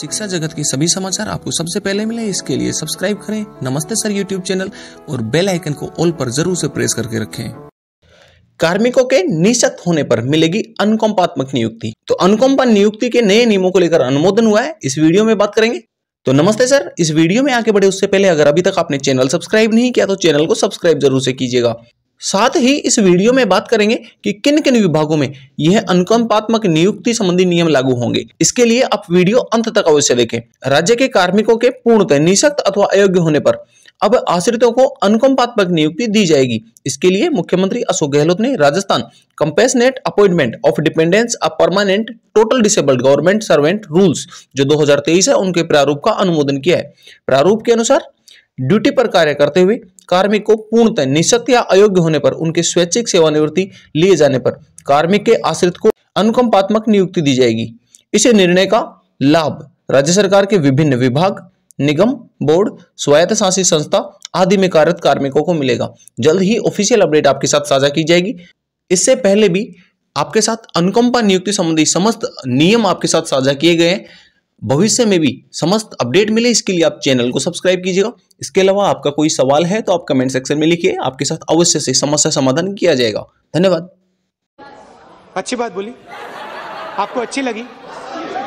शिक्षा जगत के सभी समाचार आपको सबसे पहले मिले इसके लिए सब्सक्राइब करें नमस्ते सर यूट्यूब चैनल और बेल आइकन को ऑल पर जरूर से प्रेस करके रखें कार्मिकों के निशक्त होने पर मिलेगी अनुकंपात्मक नियुक्ति तो अनुकंपा नियुक्ति के नए नियमों को लेकर अनुमोदन हुआ है इस वीडियो में बात करेंगे तो नमस्ते सर इस वीडियो में आगे बढ़े उससे पहले अगर अभी तक आपने चैनल सब्सक्राइब नहीं किया तो चैनल को सब्सक्राइब जरूर से कीजिएगा साथ ही इस वीडियो में बात करेंगे कि किन किन विभागों में यह अनुकंपात्मक नियुक्ति संबंधी नियम लागू होंगे इसके लिए आप वीडियो अंत तक अवश्य देखें राज्य के कार्मिकों के पूर्णतः निशक्त अथवा अयोग्य होने पर अब आश्रितों को अनुकंपात्मक नियुक्ति दी जाएगी इसके लिए मुख्यमंत्री अशोक गहलोत ने Rajasthan compassionate appointment of dependents a permanent total disabled government servant rules जो 2023 है उनके प्रारूप का अनुमोदन किया है प्रारूप के अनुसार ड्यूटी पर कार्य करते हुए कार्मिक को पूर्णतः निशक्त या अयोग्य होने पर उनके स्वैच्छिक सेवानिवृत्ति लिए जाने पर कार्मिक के आश्रित को अनुकंपात्मक नियुक्ति दी जाएगी इसे निर्णय का लाभ राज्य सरकार के विभिन्न विभाग निगम बोर्ड स्वायत्त शासित संस्था आदि में कार्यरत कार्मिकों को मिलेगा जल्द ही ऑफिशियल अपडेट आपके साथ साझा की जाएगी इससे पहले भी आपके साथ अनुकंपा नियुक्ति संबंधी समस्त नियम आपके साथ साझा किए गए हैं भविष्य में भी समस्त अपडेट मिले इसके लिए आप चैनल को सब्सक्राइब कीजिएगा इसके अलावा आपका कोई सवाल है तो आप कमेंट सेक्शन में लिखिए आपके साथ अवश्य से समस्या समाधान किया जाएगा धन्यवाद अच्छी बात बोली आपको अच्छी लगी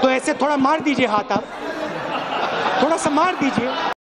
तो ऐसे थोड़ा मार दीजिए हाथ आप थोड़ा सा मार दीजिए